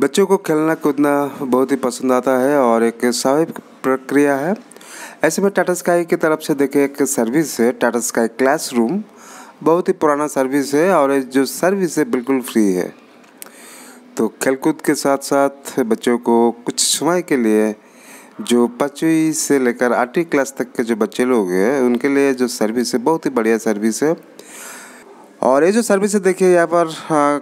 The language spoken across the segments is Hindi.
बच्चों को खेलना कूदना बहुत ही पसंद आता है और एक स्वाभाविक प्रक्रिया है ऐसे में टाटा स्काई की तरफ से देखें एक सर्विस है टाटा स्काई क्लासरूम बहुत ही पुराना सर्विस है और जो सर्विस है बिल्कुल फ्री है तो खेलकूद के साथ साथ बच्चों को कुछ समय के लिए जो पचवीं से लेकर आठवीं क्लास तक के जो बच्चे लोग हैं उनके लिए जो सर्विस है बहुत ही बढ़िया सर्विस है और ये जो सर्विस है देखिए यहाँ पर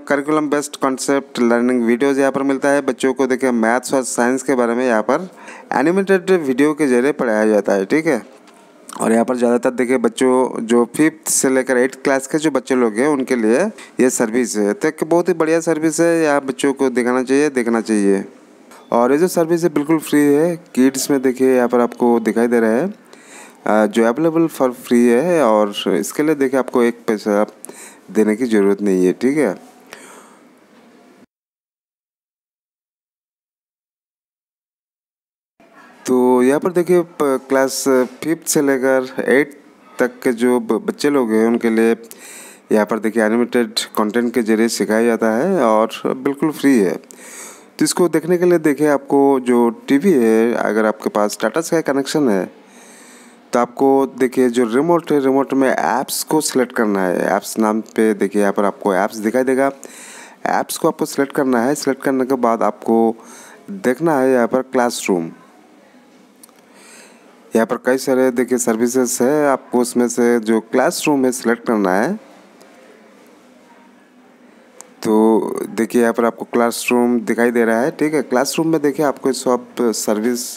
curriculum based concept learning videos यहाँ पर मिलता है बच्चों को देखिए मैथ्स और साइंस के बारे में यहाँ पर एनिमेटेड वीडियो के जरिए पढ़ाया जाता है ठीक है और यहाँ पर ज़्यादातर देखिए बच्चों जो फिफ्थ से लेकर एट्थ क्लास के जो बच्चे लोग हैं उनके लिए ये सर्विस है तो बहुत ही बढ़िया सर्विस है यहाँ बच्चों को दिखाना चाहिए देखना चाहिए और ये जो सर्विस है बिल्कुल फ्री है किड्स में देखिए यहाँ पर आपको दिखाई दे रहा है जो अवेलेबल फॉर फ्री है और इसके लिए देखिए आपको एक पैसा देने की ज़रूरत नहीं है ठीक है तो यहाँ पर देखिए क्लास फिफ्थ से लेकर एट तक के जो बच्चे लोग हैं उनके लिए यहाँ पर देखिए एनिमेटेड कंटेंट के जरिए सिखाया जाता है और बिल्कुल फ्री है तो इसको देखने के लिए देखिए आपको जो टीवी है अगर आपके पास टाटा स्काई कनेक्शन है तो आपको देखिए जो रिमोट है रिमोट में ऐप्स को सिलेक्ट करना है ऐप्स नाम पे देखिए यहाँ पर आपको ऐप्स दिखाई देगा ऐप्स को आपको सिलेक्ट करना है सिलेक्ट करने के बाद आपको देखना है यहाँ पर क्लासरूम यहाँ पर कई सारे देखिए सर्विसेज है आपको उसमें से जो क्लासरूम है सिलेक्ट करना है तो देखिए यहाँ पर आपको क्लासरूम दिखाई दे रहा है ठीक है क्लासरूम में देखिए आपको सब सर्विस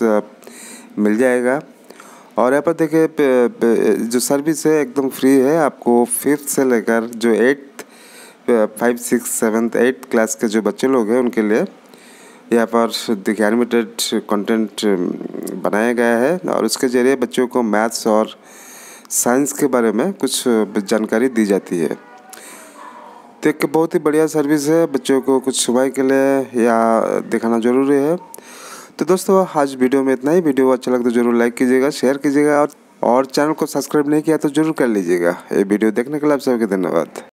मिल जाएगा और यहाँ पर देखिए जो सर्विस है एकदम फ्री है आपको फिफ्थ से लेकर जो eighth five six seventh eighth class के जो बच्चे लोग हैं उनके लिए यहाँ पर देखिए एनिमेटेड कंटेंट बनाया गया है और उसके ज़रिए बच्चों को मैथ्स और साइंस के बारे में कुछ जानकारी दी जाती है तो एक बहुत ही बढ़िया सर्विस है बच्चों को कुछ सुबह के लिए या दिखाना ज़रूरी है तो दोस्तों आज वीडियो में इतना ही वीडियो अच्छा लगता तो जरूर लाइक कीजिएगा शेयर कीजिएगा और और चैनल को सब्सक्राइब नहीं किया तो जरूर कर लीजिएगा ये वीडियो देखने के लिए आप सबके धन्यवाद